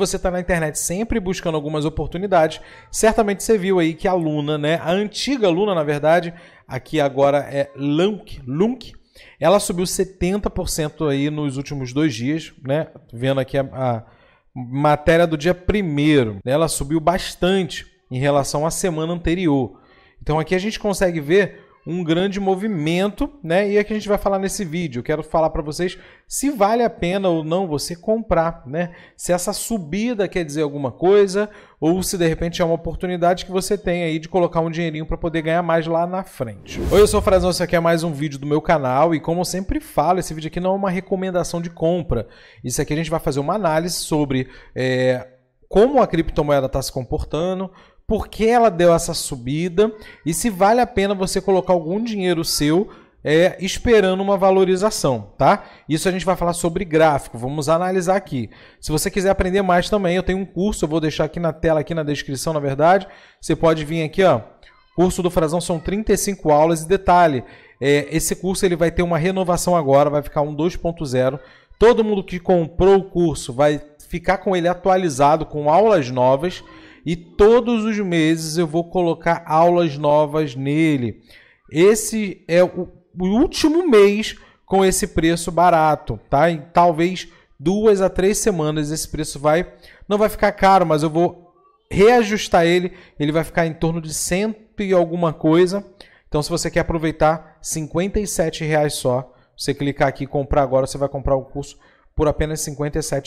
você está na internet sempre buscando algumas oportunidades, certamente você viu aí que a Luna, né, a antiga Luna, na verdade, aqui agora é Lunk, Lunk ela subiu 70% aí nos últimos dois dias, né? Vendo aqui a, a matéria do dia primeiro, né? ela subiu bastante em relação à semana anterior. Então aqui a gente consegue ver um grande movimento, né? E é que a gente vai falar nesse vídeo. Eu quero falar para vocês se vale a pena ou não você comprar, né? Se essa subida quer dizer alguma coisa ou se de repente é uma oportunidade que você tem aí de colocar um dinheirinho para poder ganhar mais lá na frente. Oi, eu sou o Frazão, esse aqui é mais um vídeo do meu canal e como eu sempre falo, esse vídeo aqui não é uma recomendação de compra. Isso aqui a gente vai fazer uma análise sobre é, como a criptomoeda está se comportando, por que ela deu essa subida e se vale a pena você colocar algum dinheiro seu é, esperando uma valorização, tá? Isso a gente vai falar sobre gráfico, vamos analisar aqui. Se você quiser aprender mais também, eu tenho um curso, eu vou deixar aqui na tela, aqui na descrição, na verdade. Você pode vir aqui, ó. Curso do Frazão são 35 aulas e detalhe, é, esse curso ele vai ter uma renovação agora, vai ficar um 2.0. Todo mundo que comprou o curso vai ficar com ele atualizado com aulas novas e todos os meses eu vou colocar aulas novas nele. Esse é o último mês com esse preço barato, tá? Em talvez duas a três semanas esse preço vai não vai ficar caro, mas eu vou reajustar ele, ele vai ficar em torno de cento e alguma coisa. Então, se você quer aproveitar, R$ reais só. Você clicar aqui comprar agora, você vai comprar o curso por apenas R$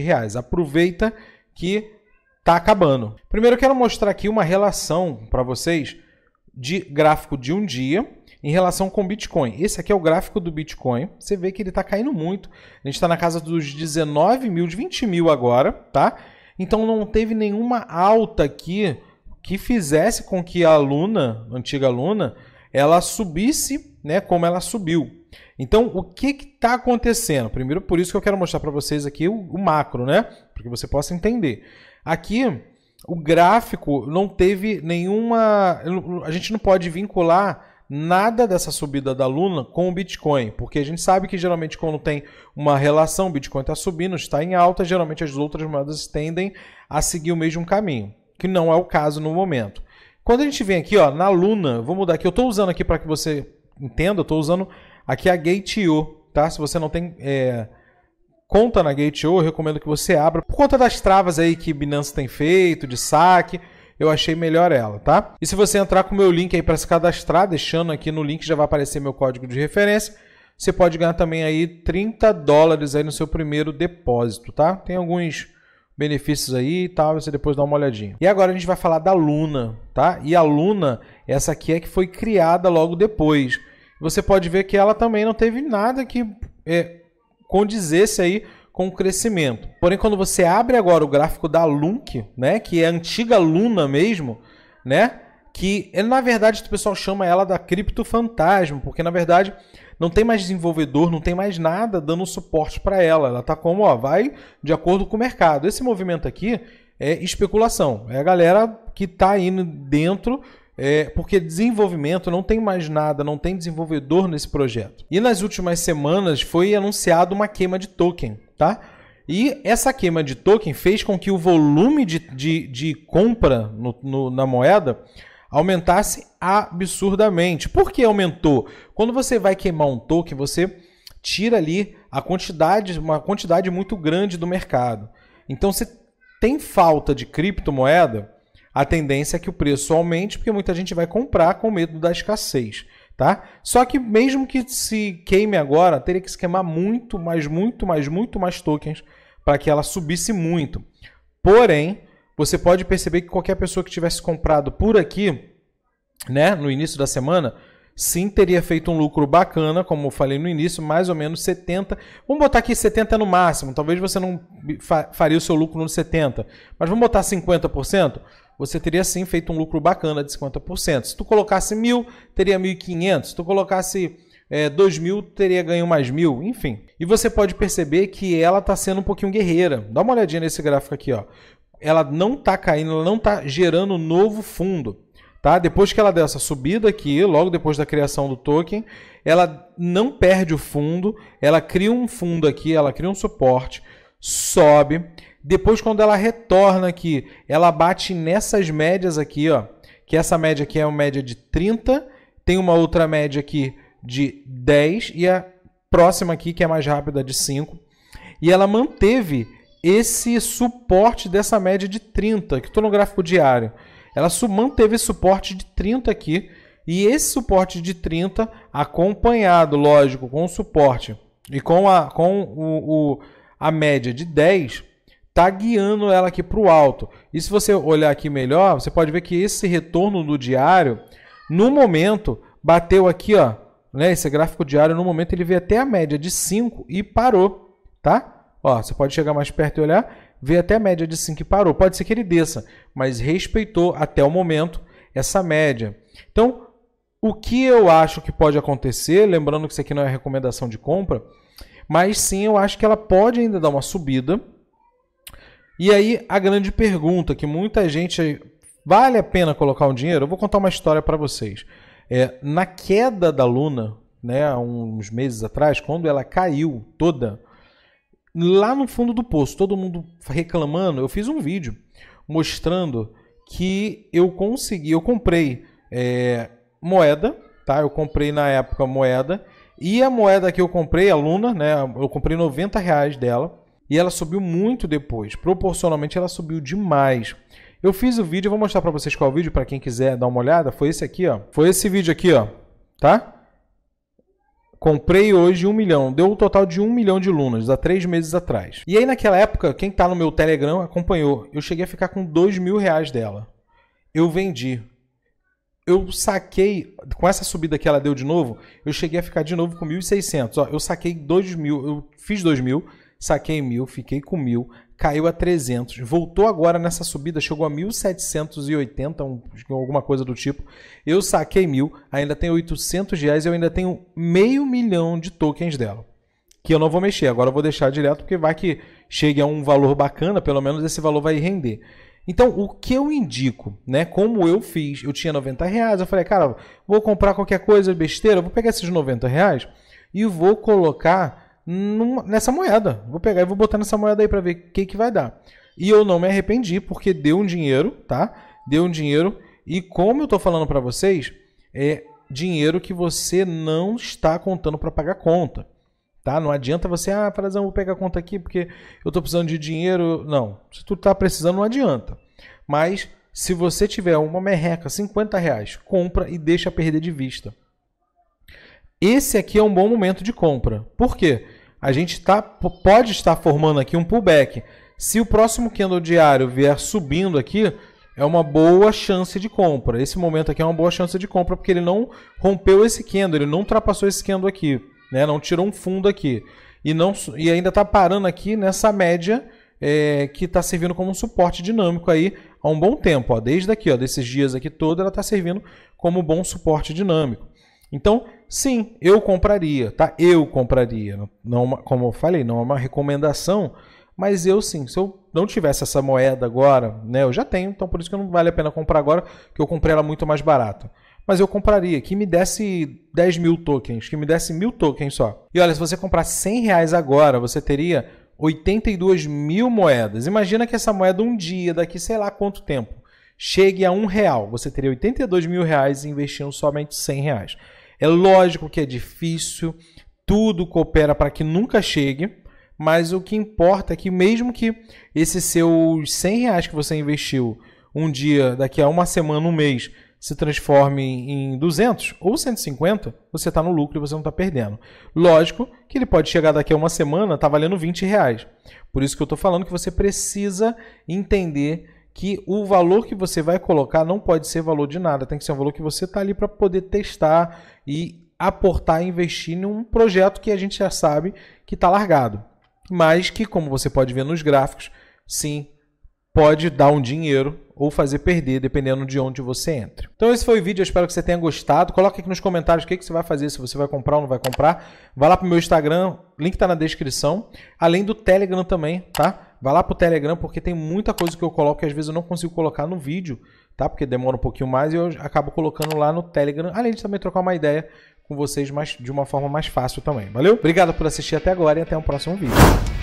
reais. Aproveita que tá acabando. Primeiro eu quero mostrar aqui uma relação para vocês de gráfico de um dia em relação com Bitcoin. Esse aqui é o gráfico do Bitcoin. Você vê que ele está caindo muito. A gente está na casa dos 19 mil, de 20 mil agora, tá? Então não teve nenhuma alta aqui que fizesse com que a Luna, a antiga Luna, ela subisse, né, como ela subiu. Então o que está acontecendo? Primeiro, por isso que eu quero mostrar para vocês aqui o, o macro, né? que você possa entender. Aqui, o gráfico não teve nenhuma. A gente não pode vincular nada dessa subida da Luna com o Bitcoin, porque a gente sabe que geralmente quando tem uma relação, o Bitcoin está subindo, está em alta, geralmente as outras moedas tendem a seguir o mesmo caminho, que não é o caso no momento. Quando a gente vem aqui ó, na Luna, vou mudar aqui, eu estou usando aqui para que você entenda, eu estou usando aqui a Gate.io, tá? Se você não tem é, conta na Gate.io, recomendo que você abra. Por conta das travas aí que Binance tem feito, de saque, eu achei melhor ela, tá? E se você entrar com o meu link aí para se cadastrar, deixando aqui no link já vai aparecer meu código de referência, você pode ganhar também aí 30 dólares aí no seu primeiro depósito, tá? Tem alguns benefícios aí e tal, você depois dá uma olhadinha. E agora a gente vai falar da Luna, tá? E a Luna, essa aqui é que foi criada logo depois. Você pode ver que ela também não teve nada que é, condizesse aí com o crescimento. Porém, quando você abre agora o gráfico da LUNC, né, que é a antiga Luna mesmo, né, que é, na verdade o pessoal chama ela da cripto fantasma, porque na verdade não tem mais desenvolvedor, não tem mais nada dando suporte para ela. Ela tá como, ó, vai de acordo com o mercado. Esse movimento aqui é especulação, é a galera que tá indo dentro é, porque desenvolvimento não tem mais nada, não tem desenvolvedor nesse projeto. E nas últimas semanas foi anunciado uma queima de token, tá? E essa queima de token fez com que o volume de, de, de compra no, no, na moeda aumentasse absurdamente. Por que aumentou? Quando você vai queimar um token, você tira ali a quantidade, uma quantidade muito grande do mercado. Então, se tem falta de criptomoeda, a tendência é que o preço aumente, porque muita gente vai comprar com medo da escassez. Tá? Só que mesmo que se queime agora, teria que se queimar muito, mais, muito, mais, muito mais tokens para que ela subisse muito. Porém, você pode perceber que qualquer pessoa que tivesse comprado por aqui, né, no início da semana, sim teria feito um lucro bacana, como eu falei no início, mais ou menos 70. Vamos botar aqui 70 no máximo, talvez você não faria o seu lucro no 70, mas vamos botar 50% você teria sim feito um lucro bacana de 50%. Se tu colocasse mil, teria 1.500. Se tu colocasse é, mil, teria ganho mais mil, enfim. E você pode perceber que ela está sendo um pouquinho guerreira. Dá uma olhadinha nesse gráfico aqui, ó. Ela não está caindo, ela não está gerando novo fundo. Tá? Depois que ela deu essa subida aqui, logo depois da criação do token, ela não perde o fundo, ela cria um fundo aqui, ela cria um suporte, sobe, depois, quando ela retorna aqui, ela bate nessas médias aqui, ó. Que essa média aqui é uma média de 30, tem uma outra média aqui de 10 e a próxima aqui, que é mais rápida, de 5. E ela manteve esse suporte dessa média de 30, que estou no gráfico diário. Ela manteve esse suporte de 30 aqui, e esse suporte de 30, acompanhado, lógico, com o suporte e com a, com o, o a média de 10, tá guiando ela aqui para o alto. E se você olhar aqui melhor, você pode ver que esse retorno do diário, no momento, bateu aqui, ó, né? Esse gráfico diário, no momento, ele veio até a média de 5 e parou, tá? Ó, você pode chegar mais perto e olhar, veio até a média de 5 e parou. Pode ser que ele desça, mas respeitou até o momento essa média. Então, o que eu acho que pode acontecer, lembrando que isso aqui não é recomendação de compra, mas sim eu acho que ela pode ainda dar uma subida, e aí a grande pergunta que muita gente vale a pena colocar um dinheiro? Eu vou contar uma história para vocês. É, na queda da Luna, né, uns meses atrás, quando ela caiu toda, lá no fundo do poço, todo mundo reclamando, eu fiz um vídeo mostrando que eu consegui, eu comprei é, moeda, tá? Eu comprei na época moeda e a moeda que eu comprei, a Luna, né? Eu comprei 90 reais dela e ela subiu muito depois. Proporcionalmente ela subiu demais. Eu fiz o vídeo, eu vou mostrar para vocês qual é o vídeo para quem quiser dar uma olhada. Foi esse aqui, ó. Foi esse vídeo aqui, ó. Tá? Comprei hoje um milhão, deu o um total de um milhão de lunas, há três meses atrás. E aí naquela época, quem tá no meu Telegram acompanhou, eu cheguei a ficar com dois mil reais dela. Eu vendi. Eu saquei, com essa subida que ela deu de novo, eu cheguei a ficar de novo com 1.600. eu saquei dois mil, eu fiz dois mil, saquei mil, fiquei com mil, caiu a 300, voltou agora nessa subida, chegou a 1780, um, alguma coisa do tipo. Eu saquei mil, ainda tenho 800 reais e eu ainda tenho meio milhão de tokens dela. Que eu não vou mexer, agora eu vou deixar direto porque vai que chegue a um valor bacana, pelo menos esse valor vai render. Então, o que eu indico, né? Como eu fiz, eu tinha 90 reais, eu falei, cara, vou comprar qualquer coisa besteira, vou pegar esses 90 reais e vou colocar numa, nessa moeda. Vou pegar e vou botar nessa moeda aí para ver o que, que vai dar. E eu não me arrependi, porque deu um dinheiro, tá? Deu um dinheiro. E como eu tô falando para vocês, é dinheiro que você não está contando para pagar conta. Tá? Não adianta você, ah, Frazão, vou pegar a conta aqui porque eu estou precisando de dinheiro. Não, se tu tá precisando, não adianta. Mas se você tiver uma merreca, 50 reais, compra e deixa perder de vista. Esse aqui é um bom momento de compra. Por quê? a gente tá, pode estar formando aqui um pullback. Se o próximo candle diário vier subindo aqui, é uma boa chance de compra. Esse momento aqui é uma boa chance de compra porque ele não rompeu esse candle, ele não ultrapassou esse candle aqui, né? Não tirou um fundo aqui e não e ainda está parando aqui nessa média é, que está servindo como um suporte dinâmico aí há um bom tempo, ó, desde aqui, ó, desses dias aqui todo, ela está servindo como bom suporte dinâmico. Então Sim, eu compraria, tá? Eu compraria. Não, é como eu falei, não é uma recomendação, mas eu sim. Se eu não tivesse essa moeda agora, né? Eu já tenho, então por isso que não vale a pena comprar agora, que eu comprei ela muito mais barata. Mas eu compraria, que me desse 10 mil tokens, que me desse mil tokens só. E olha, se você comprar 100 reais agora, você teria 82 mil moedas. Imagina que essa moeda um dia, daqui sei lá quanto tempo, chegue a um real. Você teria 82 mil reais investindo somente 100 reais. É lógico que é difícil, tudo coopera para que nunca chegue, mas o que importa é que mesmo que esses seus 100 reais que você investiu um dia, daqui a uma semana, um mês, se transforme em 200 ou 150, você está no lucro e você não está perdendo. Lógico que ele pode chegar daqui a uma semana, está valendo 20 reais. Por isso que eu estou falando que você precisa entender que o valor que você vai colocar não pode ser valor de nada, tem que ser um valor que você está ali para poder testar e aportar, investir em um projeto que a gente já sabe que está largado, mas que, como você pode ver nos gráficos, sim, pode dar um dinheiro ou fazer perder, dependendo de onde você entra. Então esse foi o vídeo, eu espero que você tenha gostado. coloque aqui nos comentários o que, que você vai fazer, se você vai comprar ou não vai comprar. Vai lá para o meu Instagram, link está na descrição. Além do Telegram também, tá? Vai lá pro Telegram porque tem muita coisa que eu coloco que às vezes eu não consigo colocar no vídeo, tá? Porque demora um pouquinho mais e eu acabo colocando lá no Telegram, além de também trocar uma ideia com vocês mais, de uma forma mais fácil também. Valeu? Obrigado por assistir até agora e até o um próximo vídeo.